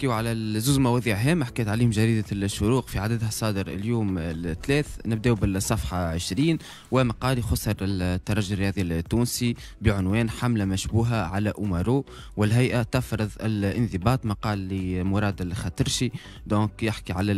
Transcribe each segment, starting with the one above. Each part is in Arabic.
نحكيو على زوز مواضيع هامة حكيت عليهم جريدة الشروق في عددها الصادر اليوم الثلاث نبداو بالصفحة 20 ومقال يخص الترجي الرياضي التونسي بعنوان حملة مشبوهة على أمارو والهيئة تفرض الانضباط مقال لمراد الخطرشي دونك يحكي على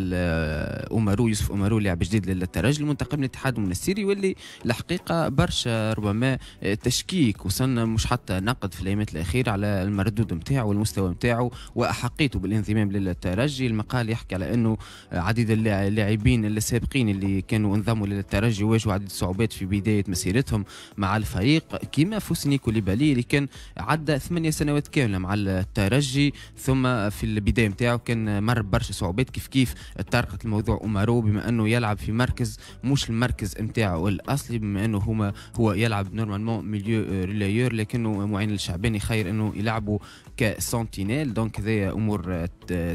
أمارو يوسف أمارو لاعب جديد للترجي المنتقل من الاتحاد المنستيري واللي الحقيقة برشا ربما تشكيك وصلنا مش حتى نقد في الأيامات الأخيرة على المردود نتاعو والمستوى نتاعو وأحقيته الانضمام للترجي المقال يحكي على أنه عديد اللاعبين السابقين اللي كانوا انضموا للترجي واجهوا عديد الصعوبات في بداية مسيرتهم مع الفريق كما فوسني كوليبالي اللي كان عدى ثمانية سنوات كاملة مع الترجي ثم في البداية نتاعو كان مر برشا صعوبات كيف كيف طرقت الموضوع امارو بما أنه يلعب في مركز مش المركز نتاعو الأصلي بما أنه هما هو يلعب نورمالمون ميليو ريلايور لكنه معين الشعباني خير أنه يلعبوا كسنتينيل دونك هذايا أمور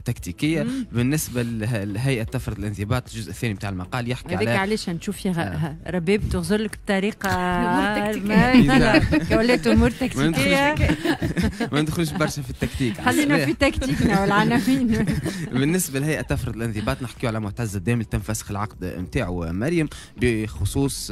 تكتيكيه مم. بالنسبه لهيئه تفرض الانضباط الجزء الثاني بتاع المقال يحكي على هذاك علاش نشوف آه. رباب تغزر لك بطريقه ولات امور تكتيكيه ما ندخلوش برشا في التكتيك خلينا في تكتيكنا والعناوين بالنسبه لهيئه تفرض الانضباط نحكيو على معتز الدامي تم فسخ العقد نتاعو مريم بخصوص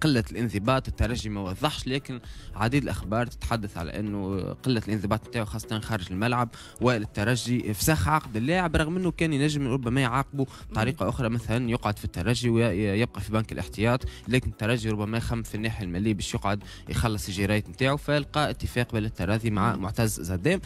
قله الانضباط الترجي ما وضحش لكن عديد الاخبار تتحدث على انه قله الانضباط نتاعو خاصه خارج الملعب والترجي افساخ عقد اللاعب رغم انه كان ينجم ربما يعاقبه بطريقه اخرى مثلا يقعد في الترجي ويبقى في بنك الاحتياط لكن الترجي ربما يخم في الناحيه الماليه باش يقعد يخلص الجرايد نتاعو فلقى اتفاق بين التراضي مع معتز زدام